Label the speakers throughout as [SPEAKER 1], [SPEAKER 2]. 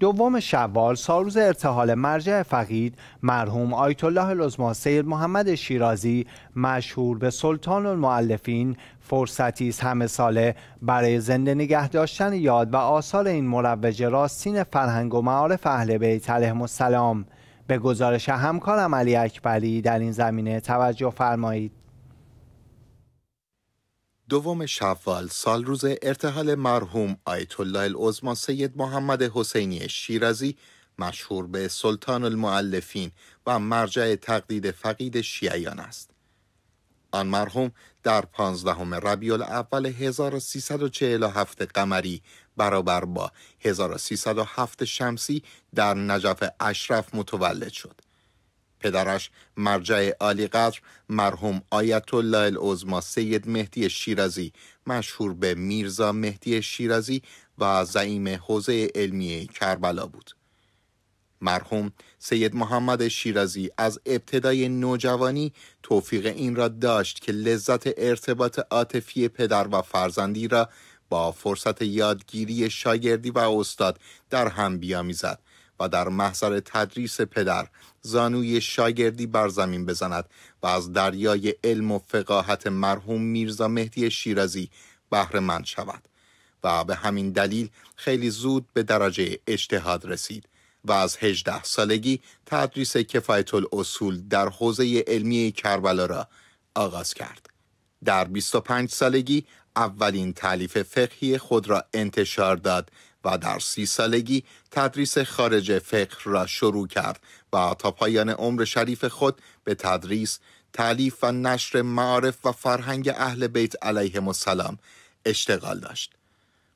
[SPEAKER 1] دوم شوال سالروز ارتحال مرجع فقید مرحوم آیت الله لزما سید محمد شیرازی مشهور به سلطان المعلفین فرصتی است همه ساله برای زنده نگه داشتن یاد و آثار این مروج راستین فرهنگ و معارف اهل بیت علیهم السلام به گزارش همکارم علی اکبری در این زمینه توجه فرمایید دوم شوال سال روز ارتحال مرحوم آیت الله العظما سید محمد حسینی شیرازی مشهور به سلطان المعلفین و مرجع تقدید فقید شیعیان است. آن مرحوم در پانزدهم ربیع الاول 1347 قمری برابر با 1307 شمسی در نجف اشرف متولد شد. پدرش مرجع عالی قدر مرحوم آیت الله العظما سید مهدی شیرازی مشهور به میرزا مهدی شیرازی و زعیم حوزه علمیه کربلا بود مرحوم سید محمد شیرازی از ابتدای نوجوانی توفیق این را داشت که لذت ارتباط عاطفی پدر و فرزندی را با فرصت یادگیری شاگردی و استاد در هم بیامیزد و در محضر تدریس پدر زانوی شاگردی بر زمین بزند و از دریای علم و فقاهت مرحوم میرزا مهدی شیرازی مند شود و به همین دلیل خیلی زود به درجه اجتهاد رسید و از 18 سالگی تدریس کفایت الاصول در حوزه علمی کربلا را آغاز کرد. در 25 سالگی اولین تعلیف فقهی خود را انتشار داد و در سی سالگی تدریس خارج فقر را شروع کرد و تا پایان عمر شریف خود به تدریس، تعلیف و نشر معارف و فرهنگ اهل بیت علیه السلام اشتغال داشت.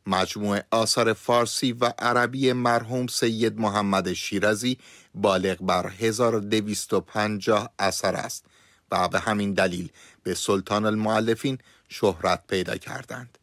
[SPEAKER 1] مجموعه آثار فارسی و عربی مرحوم سید محمد شیرازی بالغ بر 1250 اثر است و به همین دلیل به سلطان المعلفین شهرت پیدا کردند.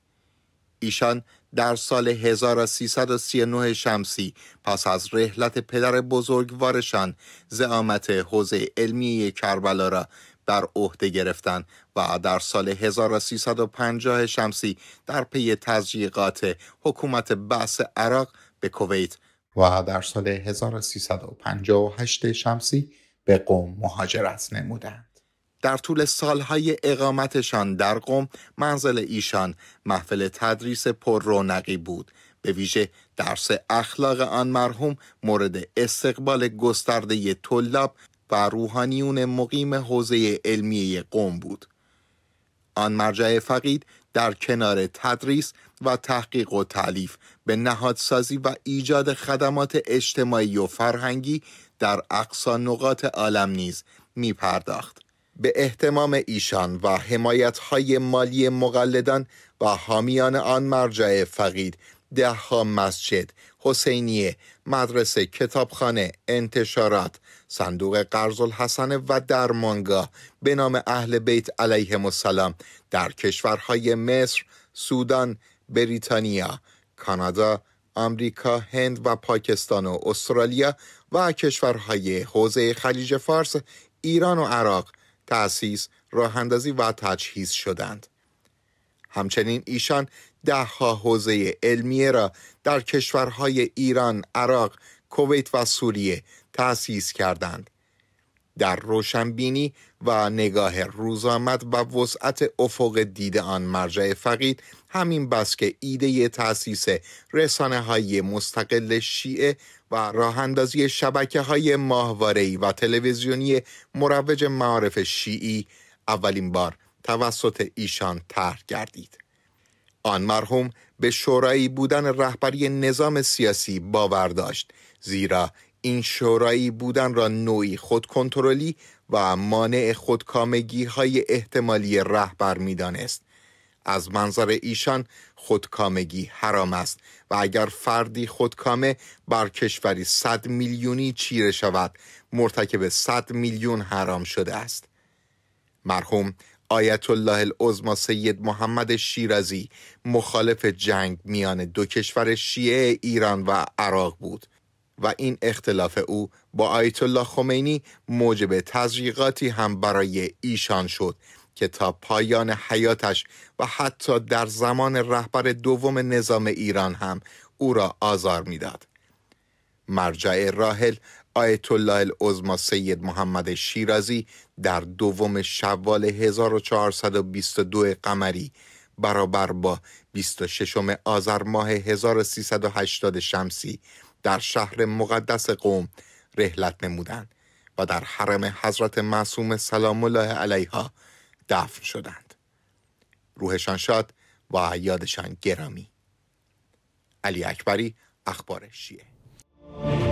[SPEAKER 1] ایشان در سال 1339 شمسی پس از رحلت پدر بزرگوارشان زعامت حوزه علمی کربلا را بر عهده گرفتند و در سال 1350 شمسی در پی تزجیقات حکومت بحث عراق به کویت و در سال 1358 شمسی به قوم مهاجرت نمودند. در طول سالهای اقامتشان در قم منزل ایشان محفل تدریس پر رونقی بود به ویژه درس اخلاق آن مرحوم مورد استقبال گسترده طلاب و روحانیون مقیم حوزه علمیه قوم بود آن مرجع فقید در کنار تدریس و تحقیق و تعلیف به نهادسازی و ایجاد خدمات اجتماعی و فرهنگی در اقصا نقاط عالم نیز می پرداخت. به احتمام ایشان و حمایت های مالی مقلدان و حامیان آن مرجع فقید دهها مسجد، حسینیه، مدرسه، کتابخانه، انتشارات، صندوق قرض الحسن و درمانگاه به نام اهل بیت علیه السلام در کشورهای مصر، سودان، بریتانیا، کانادا، آمریکا، هند و پاکستان و استرالیا و کشورهای حوزه خلیج فارس، ایران و عراق تأسیس، راهندازی و تجهیز شدند. همچنین ایشان دهها حوزه علمیه را در کشورهای ایران، عراق، کویت و سوریه تأسیس کردند. در روشنبینی و نگاه روزامد و وسعت افق دید آن مرجع فقید همین بس که ایده تأسیس رسانه های مستقل شیعه و راه اندازی شبکه های ماهواره و تلویزیونی مروج معارف شیعی اولین بار توسط ایشان طرح گردید. آن مرحوم به شورایی بودن رهبری نظام سیاسی باور داشت زیرا این شورایی بودن را نوعی خودکنترلی و مانع خودکامگی های احتمالی رهبر میدانست از منظر ایشان خودکامگی حرام است و اگر فردی خودکامه بر کشوری صد میلیونی چیره شود مرتکب صد میلیون حرام شده است مرحوم آیت الله العظما سید محمد شیرازی مخالف جنگ میان دو کشور شیعه ایران و عراق بود و این اختلاف او با آیت الله خمینی موجب تزریقاتی هم برای ایشان شد که تا پایان حیاتش و حتی در زمان رهبر دوم نظام ایران هم او را آزار میداد. مرجع راحل آیت الله العظما سید محمد شیرازی در دوم شوال 1422 قمری برابر با 26 آذر ماه 1380 شمسی در شهر مقدس قوم رحلت نمودند و در حرم حضرت معصوم سلام الله علیها دفن شدند روحشان شاد و یادشان گرامی علی اکبری اخبار شیعه